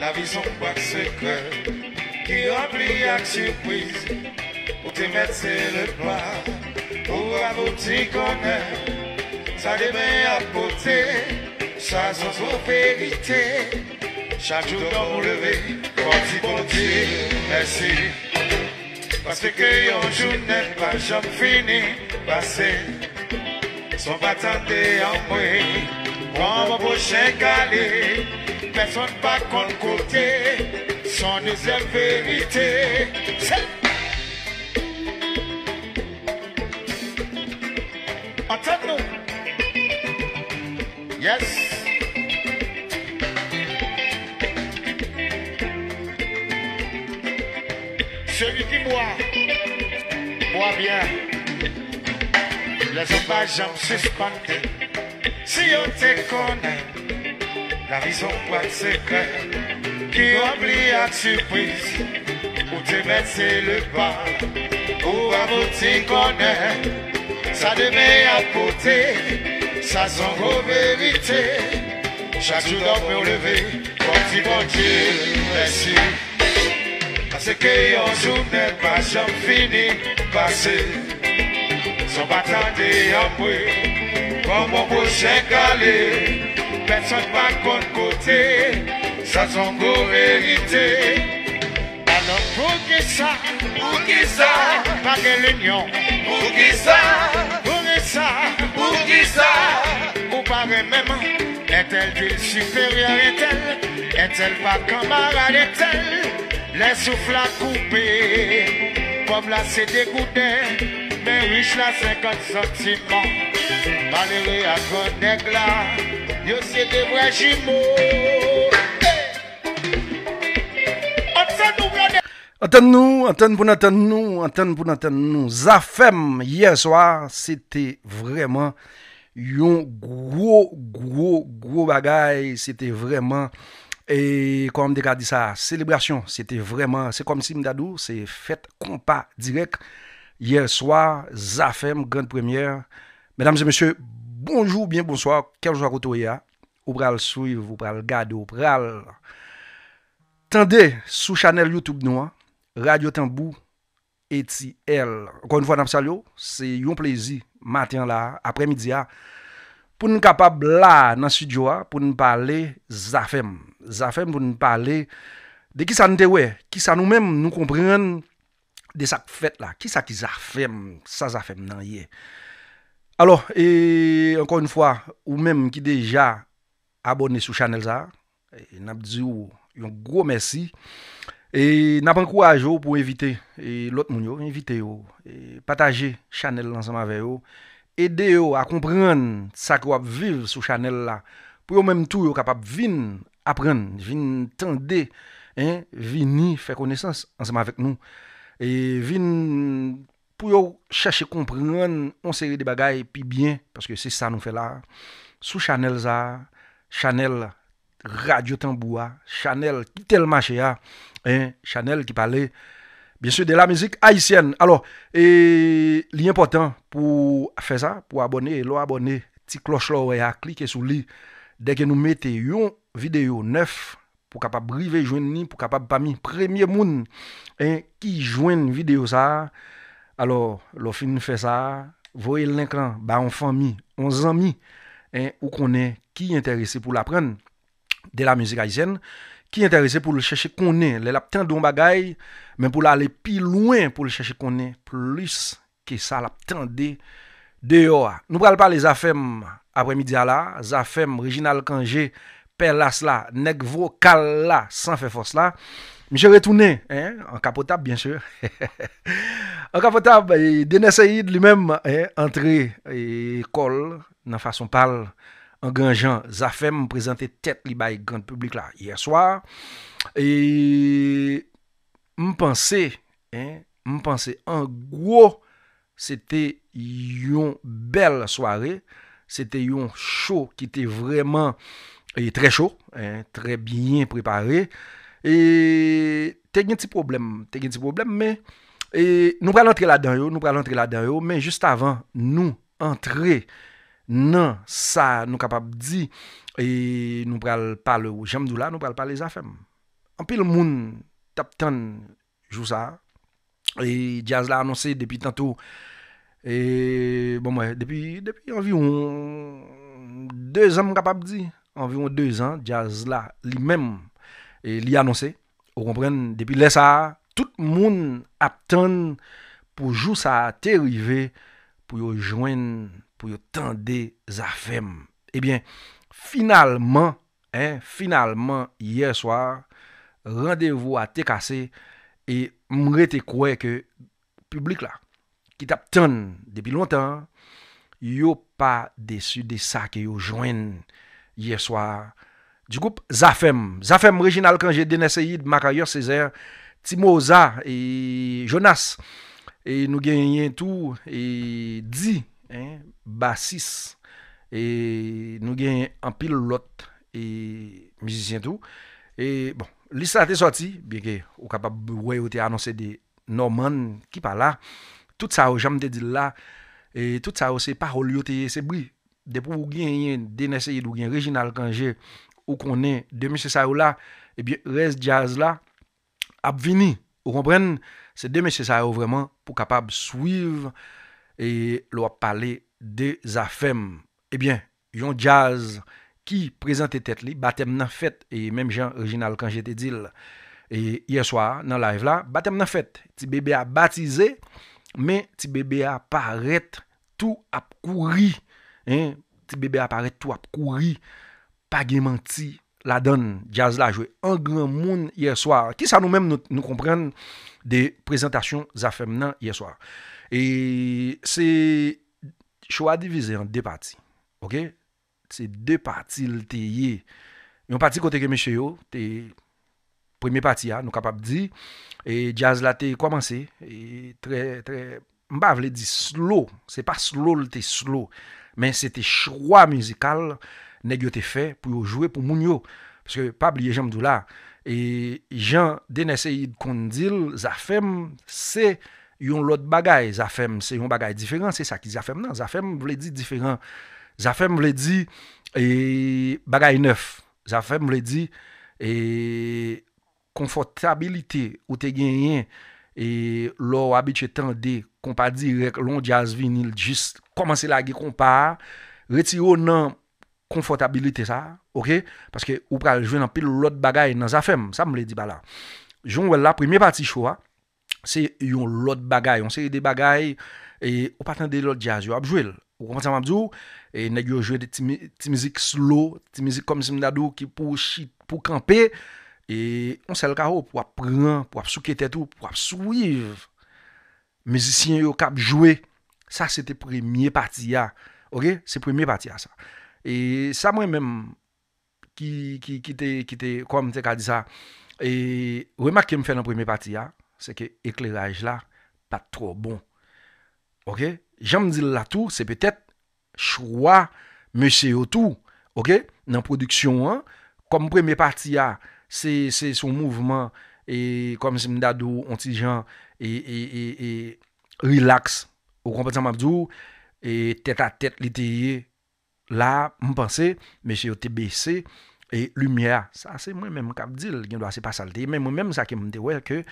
La vie son boîte secret Qui remplit avec surprise Pour te mettre sur le pas Pour aboutir qu'on Ça demain à porter Ça sans trop vérité Chaque jour dans mon lever Merci bon merci Parce que un jour N'est Pas jamais fini Passé Son pas tendé en moi Pour mon prochain calé personne pas va côté, son est la vérité. Entends-nous. Yes. Celui qui boit, boit bien. Les hommes à si on te connaît. La raison quoi de secret, qui oublie à surprise, pour te mettre c'est le bas, ou à vous t'y ça demeure à côté, ça vérité vos vérités. Chaque jour d'homme me lever, comme si bon Dieu, merci. Parce que un jour pas jamais fini, passé, sans battre attendre comme mon prochain calé. Pèson pa kon kote, Sa son go verite. Anon Poukissa, Poukissa, Pake l'union, Poukissa, Poukissa, Ou pare mèman, Etel di l'suferia etel, Etel pa kamarade etel, Les soufflants coupés, Pobla se degoudè, Mè riche la 50 centimans, Maléré a conè glas, Yo c'est des vrais Entendez-nous, entendez-nous, entendez-nous, entendez-nous, nous Zafem, hier soir, c'était vraiment un gros, gros, gros bagaille C'était vraiment, et comme des ça, célébration. C'était vraiment, c'est comme si Mdadou c'est fête compas direct. Hier soir, Zafem, grande première. Mesdames et messieurs, bonjour, bien bonsoir, quel jour à côté Vous pouvez le suivre, vous pouvez le garder, vous pouvez Tendez sous channel YouTube noir, Radio Tambou, ETL. Encore une fois, Namsalio, c'est un plaisir, matin là, après-midi pour nous capables là, dans le studio, pour nous parler Zafem. Zafem, pour nous parler de qui ça nous ouais, qui ça nous-mêmes nous comprenons de ça fait là, qui ça qui Zafem, ça Zafem est alors, et encore une fois, ou même qui déjà abonné sur Channel ça, n'a dit un gros merci et n'a pas encouragé pour inviter et l'autre monde inviter et partager Channel ensemble avec vous, aider vous à comprendre ça qu'on vivre sur Channel là pour vous même tout capable venir apprendre, venir tendre, hein, venir faire connaissance ensemble avec nous et venir pour vous chercher comprendre on série de bagailles puis bien parce que c'est ça nous fait là sous Chanel ça Chanel Radio Tamboua Chanel qui tel marché hein, Chanel qui parlait bien sûr de la musique haïtienne alors et l'important pour faire ça pour abonner l'abonner, abonner petit cloche là ouais cliquer sur lui dès que nous mettons une vidéo neuf pour capable briver joindre pour capable parmi premier monde hein, qui une vidéo ça alors, le film fait ça, voyez l'écran, bah on famille, on amis, hein, ou qu'on est qui est intéressé pour l'apprendre de la musique haïtienne, qui est intéressé pour le chercher qu'on est, les lapins d'un bagaille, mais pour aller plus loin pour le chercher qu'on est, plus que ça lapin de dehors. Nous parlons pas les affaires après-midi à la, affaires Reginald Kangé, Perlas là, nèg vocal sans faire force là. Monsieur retourné, hein, en capotable bien sûr. en capotable, Denis Saïd lui-même hein, entré et colle, dans façon pâle en Jean Zafem présenté tête li le grand public là hier soir. Et me pense, hein, me en gros c'était une belle soirée, c'était un show qui était vraiment et très chaud, hein, très bien préparé. E te gen ti problem Te gen ti problem men E nou pral entre la den yo Nou pral entre la den yo Men just avan nou entre Nan sa nou kapab di E nou pral pale ou Jamdou la nou pral pale zafem Anpil moun tap tan Jou sa E Djazla anonsi depi tantou E bon mwen Depi anvion Dez anvion kapab di Anvion dez an Djazla li menm Et il a annoncé... Vous comprenez... Depuis là ça. Tout le monde... A Pour jouer sa... Terrivée... Pour joindre, Pour y attendre... Sa Et eh bien... Finalement... Hein, finalement... Hier soir... Rendez-vous à TKC... Et... Je croire que... Le public là... Qui t'a Depuis longtemps... Il pas déçu de ça... que vous jouez Hier soir... Di koup Zafem. Zafem, Reginald Kanje, Deneseid, Makayor, Sezer, Timoza, Jonas. E nou genyen tou. E Dzi, Basis. E nou genyen Ampil Lot. E mizisyen tou. E bon, lisate soti. Bi genye, ou kapab wè ou te anonsè de Norman Kipala. Tout sa ou jam de di la. Et tout sa ou se parol yote. Se bri, depo ou genyen Deneseid ou genyen Reginald Kanje. ou qu'on est de monsieur et bien reste jazz là a venir vous comprenez c'est deux monsieur vraiment pour capable suivre et leur parler des affaires et eh bien un jazz qui présente tête les baptême nan et même Jean original quand j'étais dit et hier soir dans live là baptême nan fait ti bébé a baptisé mais petit bébé a paraître tout a courir, hein ti bébé a paraître tout a courir pas menti la donne jazz la joué un grand monde hier soir qui ça nous-mêmes nous, comprennent comprendre des présentations affaires hier soir et c'est choix divisé en deux parties OK c'est deux parties le e. une partie côté que monsieur yo première partie hein, nous capable dire et jazz la te commencé et très très pas vle dire slow c'est pas slow le e slow mais c'était choix musical nèg yo fait pour jouer pour Mounio parce que pas oublier Jean là et Jean Deneseid Kondil Zafem c'est yon l'autre bagaille Zafem c'est une bagaille différent c'est ça qui Zafem non Zafem veut dire différent Zafem veut dire et bagaille neuf Zafem veut dire et confortabilité ou te gagné et l'or habitué tendé compa direct long jazz vinil juste commencer la guerre compa retirer nom confortabilité ça, OK Parce que ou pral jouer dans pile l'autre bagaille dans affaires, ça me le dit là. Jean la première partie choix, hein, c'est yon l'autre bagaille, on sait des bagailles et on pas des l'autre jazz, on va jouer. on comment ça m'a dit et nèg yo jouer des musique slow, des musique comme Simdadou qui pour pour camper et on sait sel carreau pour prendre, pour souquer tout, pour suivre musicien yo cap jouer. Ça c'était première partie OK C'est première partie ça et ça moi-même qui qui qui te qui te comment ça et remarque qui me fait la première partie c'est que éclairage là pas trop bon ok j'aime dire là tout c'est peut-être choix monsieur tout, ok dans production comme première partie là c'est c'est son mouvement et comme c'est un ado intelligent et et e, e, relax au combat et tête à tête l'été La, mwen pense, mwen se yo te bese e lumiye a. Sa se mwen men mwen kap dil, gen do ase pa salte. Men mwen men sa ke mwen te wè ke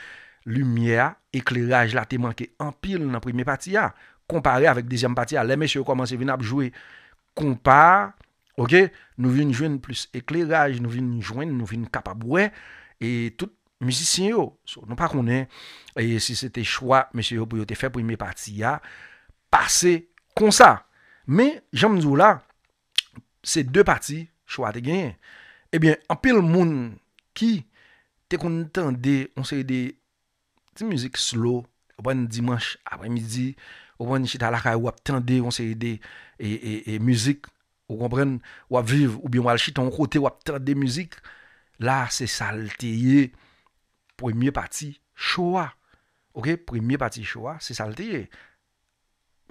lumiye a, ekleraj la te mwen ke empil nan premi pati a. Kompare avèk dizyem pati a. Le mwen se yo komanse vin ap jwe. Kompare, ok, nou vin jwen plus ekleraj, nou vin jwen, nou vin kapabouè e tout mwen si se yo. So, nou pa konen, e si se te chwa, mwen se yo pou yo te fè premi pati a, pase konsa. Me, jan mwen zwo la, Eh se de pati, chwa te genye. Ebyen, anpil moun ki te konten de onse e de ti mouzik slow, ou ban dimans apre midi, ou ban chita lakay wap ten de onse e de e mouzik, ou kompren wap viv, ou bi mwal chita onkote wap ten de mouzik, la se salteye premye pati chwa. Ok, premye pati chwa, se salteye.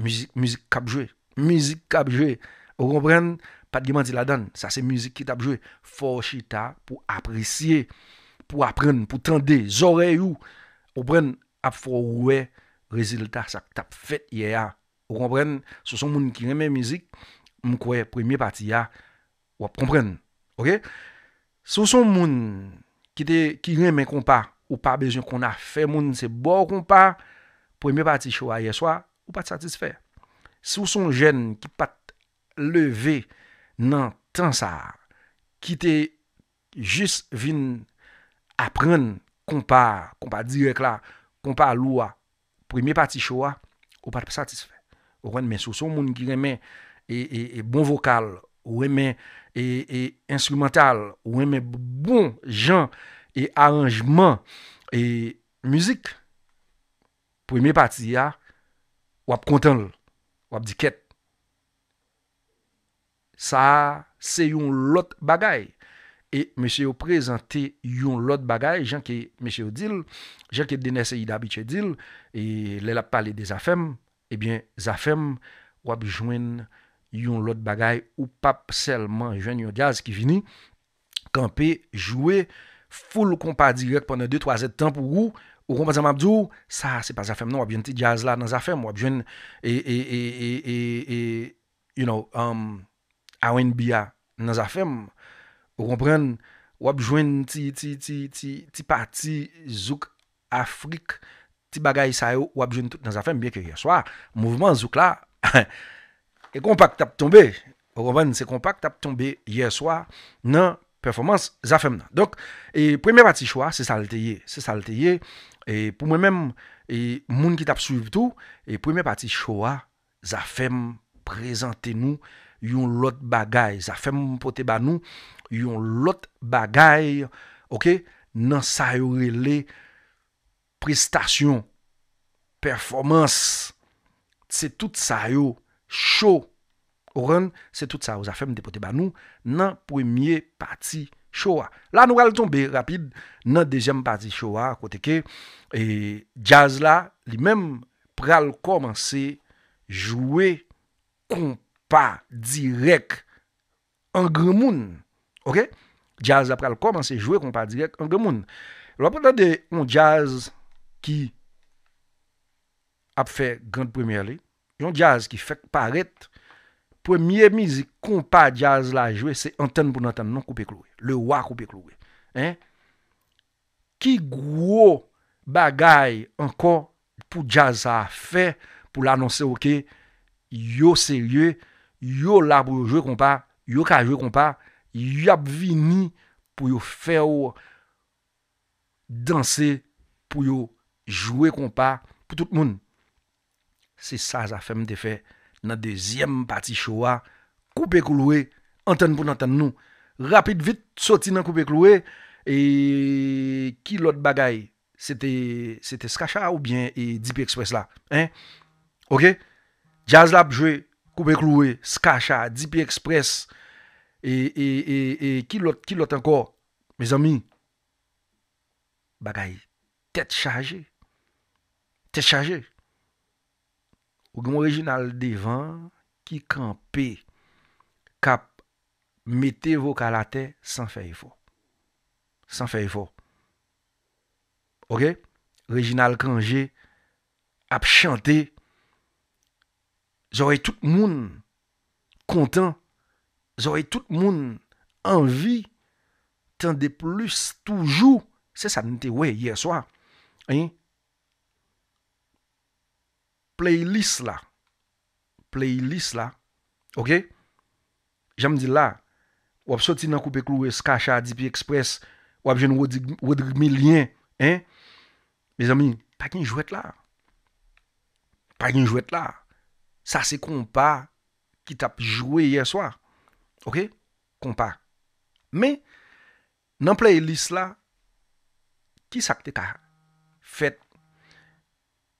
Mouzik kapjwe, mouzik kapjwe. Ou kompren, pat gemanti la dan, sa se mouzik ki tap jwe, fò chita, pou apresye, pou apren, pou tran de, zore yu, ou kompren, ap fò wè, rezilita, sa tap fet yè ya. Ou kompren, sou son moun ki reme mouzik, mkwe, premi pati ya, wap kompren. Ok? Sou son moun, ki reme kompa, ou pa bezyon kon a fe moun, se bo kompa, premi pati chowa yè swa, ou pati satisfè. Sou son jèn, ki pat Leve nan tan sa. Ki te jist vin apren kompa direk la. Kompa lua. Primi pati chowa. Ou pati satisfe. Ou wè men sou son moun ki wè men. E, e bon vokal. Ou wè men. E instrumental. Ou wè men bon jan. E aranjman. E müzik. Primi pati ya. Wap kontan l. Wap di ket. Sa, se yon lot bagay. E, mese yo prezante yon lot bagay, jan ke mese yo dil, jan ke dene se yi dabiche dil, e le la pale de zafem, ebyen, zafem, wap jwen yon lot bagay, ou pap selman jwen yon jaz ki vini, kanpe jwe ful kompa direk pwene 2-3 etan pou ou, ou kompa zan mabdou, sa, se pa zafem nan, wap jwen ti jaz la nan zafem, wap jwen, e, e, e, e, e, e, you know, amm, um, à NBA dans affaire vous comprenez ou joindre ti ti ti ti ti parti zouk afrique ti bagay sa yo ou joindre tout dans affaire bien que hier soir mouvement zouk là et compact t'a tombé vous comprenez c'est compact t'a tombé hier soir non performance zafem Donc, et premier parti choix, c'est salteye. C'est salteye. Et pour moi-même, et moun qui tape suivre tout, et premier parti choix, zafem présentez-nous yon lot bagay. Sa fèm mpote ba nou, yon lot bagay, ok, nan sa yorele prestasyon, performance, se tout sa yo, show, oran, se tout sa yo, sa fèm depote ba nou, nan premye pati show La nou al tombe rapide nan deuxième partie show a, kote et e, jazz la, li mêmes pral komanse, jouer. pa direk an gremoun. Ok? Djaz ap pral koman se jwe kon pa direk an gremoun. Lwa pou dade yon djaz ki ap fe grand premye li. Yon djaz ki fek paret premye mizi kon pa djaz la jwe se anten pou naten non koupe kloe. Le wak koupe kloe. Ki gwo bagay an kon pou djaz a fe pou l'anonse ok yo serye Yo la pou yo jwe kompa, yo ka jwe kompa, yo ap vini pou yo fe ou danse pou yo jwe kompa pou tout moun. Se sa zafem te fe nan dezyem pati chowa, koupe koulwe, anten pou nan ten nou. Rapid vit, soti nan koupe koulwe, e ki lot bagay, se te skacha ou bien e Deep Express la. Ok, jazz la pou jwe kompa, Koube Kloué, Skasha, DP Express E, e, e, e Ki lot, ki lot anko? Mez amin Bagay, tet chaje Tet chaje Ou genwou regional devan Ki kanpe Kap Mete vokalate san fey fo San fey fo Ok? Regional kanje Ap chante Zor e tout moun kontan. Zor e tout moun anvi tende plus toujou. Se sa nite we, ye swa. Ayin? Playlist la. Playlist la. Ok? Jam di la. Wap soti nan koupe klu we Skasha, DP Express, wap jen wadigmi liyen. Ayin? Bez amin, pak yon jwet la. Pak yon jwet la. Sa se kompa ki tap jwe yeswa. Ok? Kompak. Me nan playlist la. Ki sakte ka? Fet.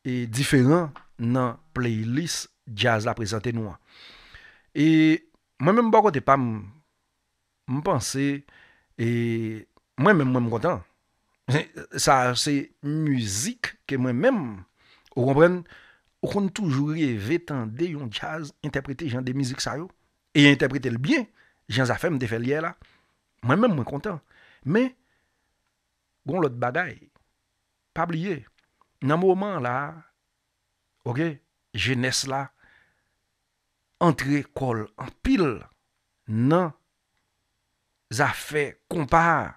E diferent nan playlist jazz la prezante nou a. E mwen mwen mbako tepa mpense. E mwen mwen mwen mkontan. Sa se müzik ke mwen mwen mwen mpense. Okon toujou rye vetan de yon jazz Interprete jan de mizik sa yo E yon interprete l byen Jan zafèm defèl yè la Mwen mè mwen kontan Men Gon lot badaj Pabliye Nan mouman la Ok Je nes la Entré kol An pil Nan Zafè Kompare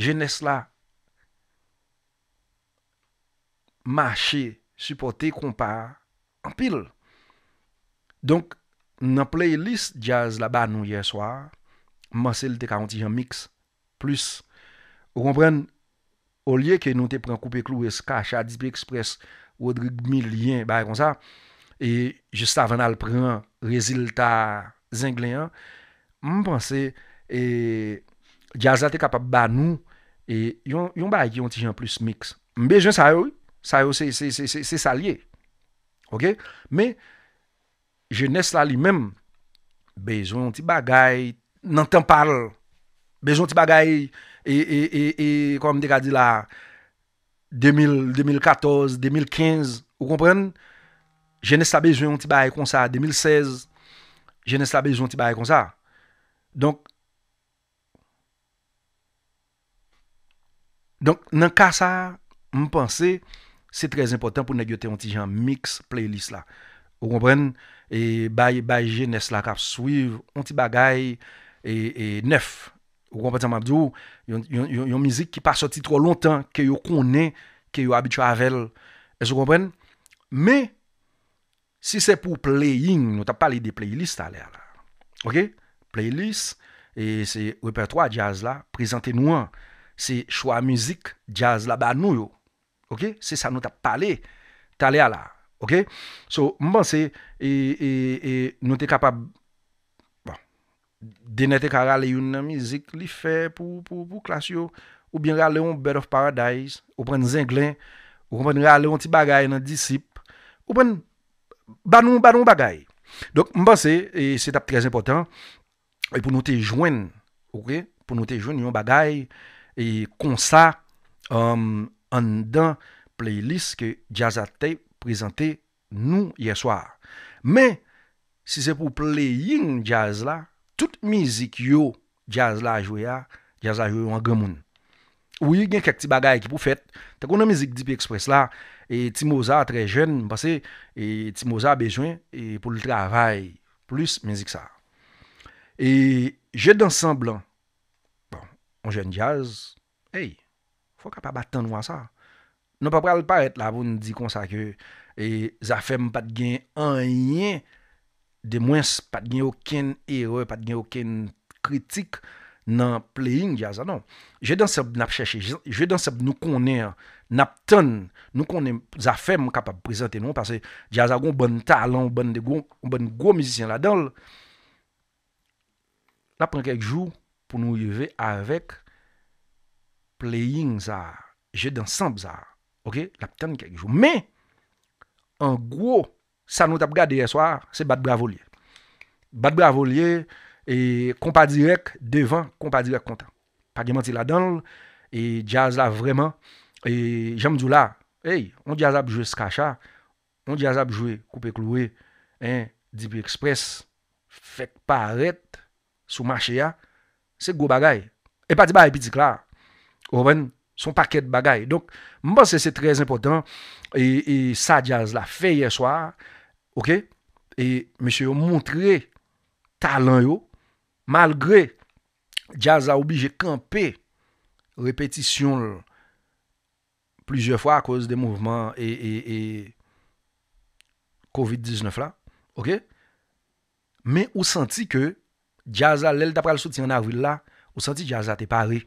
Je nes la Mache Supote kompa an pil. Donk nan playlist jazz la ba nou yerswa. Mase l te ka ontijan mix plus. Ou kompren. Ou liye ke nou te pren koupe klu eskasha. Dibie express. Wodrig mil yen. Bay kon sa. E jist avan al pren reziltar zenglen. M panse. E jazz la te kapap ba nou. E yon bay ki ontijan plus mix. M bejwen sa yo yi. Ça, c'est ça lié. OK? Mais, jeunesse là lui-même, besoin de bagaille, n'entend pas. Besoin de bagaille, et, et, et, et, comme je dit là, 2000, 2014, 2015, vous comprenez? Jeunesse a besoin de bagaille comme ça, 2016, jeunesse a besoin de bagaille comme ça. Donc, donc, dans le cas ça, je pensais, c'est très important pour nous un petit genre mix playlist là. Vous comprenez Et by, by jeunesse là, cap suivre un petit bagaille et, neuf. Vous comprenez a Une musique qui pas sorti trop longtemps, que vous connaissez, que vous habitué à elle. Est-ce que vous comprenez Mais, si c'est pour playing, nous pas parlé des playlists à l'air là. Ok Playlist, et c'est répertoire jazz là, présentez-nous. C'est choix musique jazz là-bas nous. Ok? C'est ça nous t'a parlé. T'as allé à là. Ok? So, je pense et, et, et nous sommes capables. Bon. d'aller Karal une musique li fait pour, pour, pour classe Ou bien aller un Bird of Paradise. Ou prendre Zinglin. Ou prendre aller un petit bagaille dans disciple. Ou prendre. Banon, banon bagaille. Donc, je pense et c'est très important. Et pour nous te joindre. Ok? Pour nous te joindre, un bagaille. Et comme ça. Um, an dan playlist ke jazate prezante nou yeswar. Men, si se pou playin jaz la, tout mizik yo jaz la jwe ya, jaz la jwe yo an gamoun. Ou yon gen kak ti bagay ki pou fet, takon nan mizik D.P. Express la, e ti moza tre jen, mpase, e ti moza bejwen, e pou li travay plus mizik sa. E, jen dan san blan, bon, an jen jaz, ey, Fwa ka pa batan nou an sa. Nou pa pral pa et la voun di konsa ke e zafem pat gen an yen de mwens pat gen oken eroy, pat gen oken kritik nan pleyin jaza nou. Jè dan sep nap chèche, jè dan sep nou konen nap ton, nou konen zafem kapap prezante nou parce jaza goun bon talan, bon gwo bon mizisyen la dol. La pren kek jou pou nou yive avèk Playin za, je dan sanp za, ok? La pten ke gijou. Men, an gwo, sa nou tap gade ye swa, se bat bravo liye. Bat bravo liye, e kompa direk devan, kompa direk kontan. Pagye manti la donl, e jaz la vreman, e jam djou la, ey, an jaz ap jwe Skasha, an jaz ap jwe Koupe Kluwe, en, Deep Express, fek paret, sou mache ya, se gwo bagay. E pati ba epitik la. son paquet de bagailles. Donc, moi c'est très important. Et, ça, Jazz l'a fait hier soir. OK? Et monsieur montrer talent, malgré Jazz a obligé de camper répétition plusieurs fois à cause des mouvements et, COVID-19 là. OK? Mais on sentit que Jazz, l'aile après le soutien en avril là, on sentit que Jazz a été paré.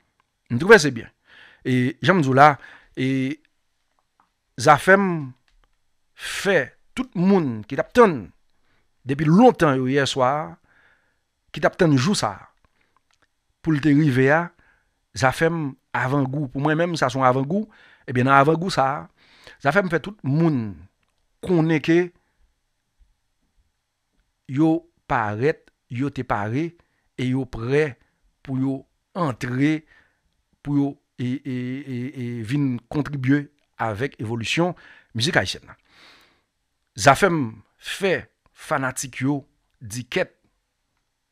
Je trouve que c'est bien. Et j'aime là, et Zafem fait, tout le monde qui t'attend depuis longtemps hier soir, qui t'attend jour ça, pour le arriver à, Zafem avant-goût. Pour moi-même, ça son avant-goût. Et eh bien, avant-goût ça, Zafem fait tout le monde connaît que yo paraît, yo te paré et yo prêt pour yo entrer pou yo e, e, e, e vin kontribye avek evolusyon mizik aye chet nan. Zafèm fè fanatik yo di ket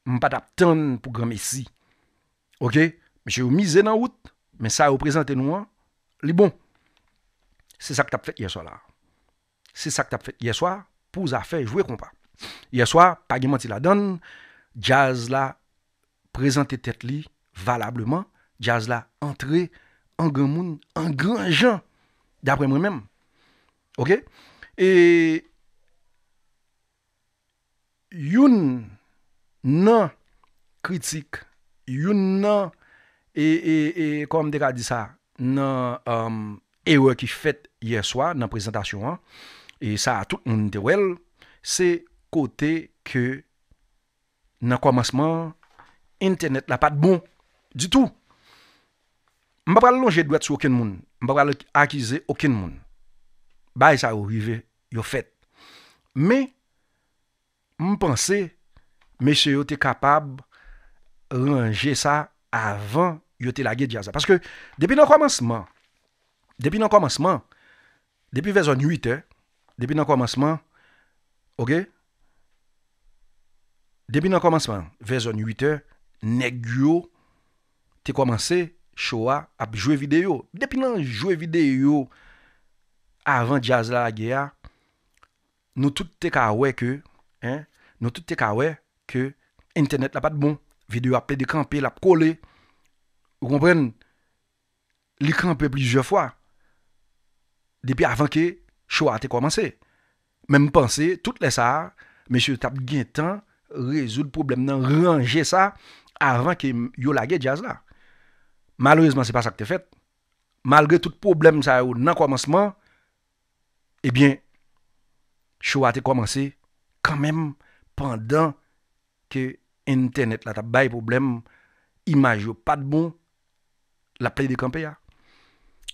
mpadap ton pou grame si. Ok? Mje yo mize nan wout, men sa yo prezante nou an, li bon. Se sak tap fèk yeswa la. Se sak tap fèk yeswa, pou zafè jwè kompa. Yeswa, pagi man ti la don, jazz la prezante tet li valableman, Jaz la antre, an gen moun, an gen anjan Dapre mwen men Ok? E Youn nan kritik Youn nan E kom dekade di sa Nan ewe ki fet yerswa nan prezentasyon E sa tout moun dewel Se kote ke Nan kwamasman Internet la pat bon Di tou Je ne vais pas longer droite sur aucun monde. Je ne vais pas accuser aucun monde. Bah, ça arrive, yo fait. Mais, je pense, monsieur était capable de ranger ça avant yo te guerre diaza. Parce que, depuis le commencement, depuis le commencement, depuis vers 8 heures, eh, depuis le commencement, ok, depuis le commencement, vers 8 heures, eh, nèg t'es commencé Showa ap jwe videyo. Depi nan jwe videyo, avan jazla la geya, nou tout te kawe ke, nou tout te kawe ke, internet la pat bon. Videyo ap pe de kampe la prole. Ou kompren, li kampe plizye fwa. Depi avan ke, showa te komanse. Mem panse, tout le sa, mèsyo tap gen tan, rezou l problem nan ranger sa, avan ke yo la ge jazla. Malheureusement, ce n'est pas ça que tu fait. Malgré tout problème ça dans le commencement, eh bien, chou a commencé quand même pendant que Internet là, t'as problème, image pas de bon, la plaie de camper.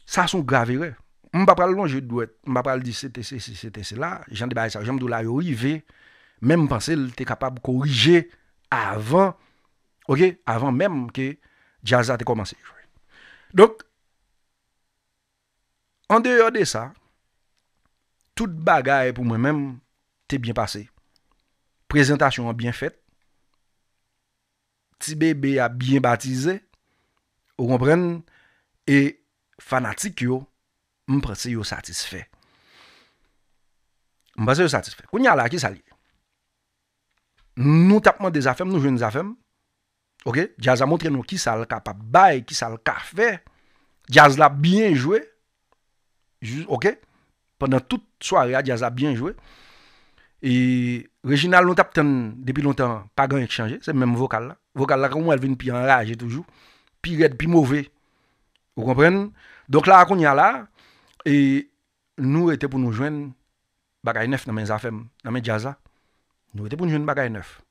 Ça, sont grave Je ne pas long, je dois pas dire de c'était ceci, c'était cela. J'en débat ça. J'aime de la arriver. Même penser, tu es capable de corriger avant, ok, avant même que Jazz a commencé. Donk, an deyo de sa, tout bagay pou mwen menm te bien pase. Prezentasyon a bien fet, ti bebe a bien batize, ou kompren, e fanatik yo, mpresi yo satisfe. Mpresi yo satisfe. Kwen nyal a ki sali? Nou tapman dezafem, nou jen dezafem. Ok? Jazz a montré nous qui ça le capable bail, qui ça le café. Jazz l'a bien joué. Ok? Pendant toute soirée, Jazz a bien joué. Et Reginald, nous depuis longtemps, pas grand échangé. C'est même vocal là. Vocal là, comme elle vient puis enragé toujours. Puis raide, puis mauvais. Vous comprenez? Donc là, qu'on y a là, et nous était pour nous joindre bagaille neuf dans mes affaires, dans mes jazz là. Nous était pour nous joindre bagaille neuf.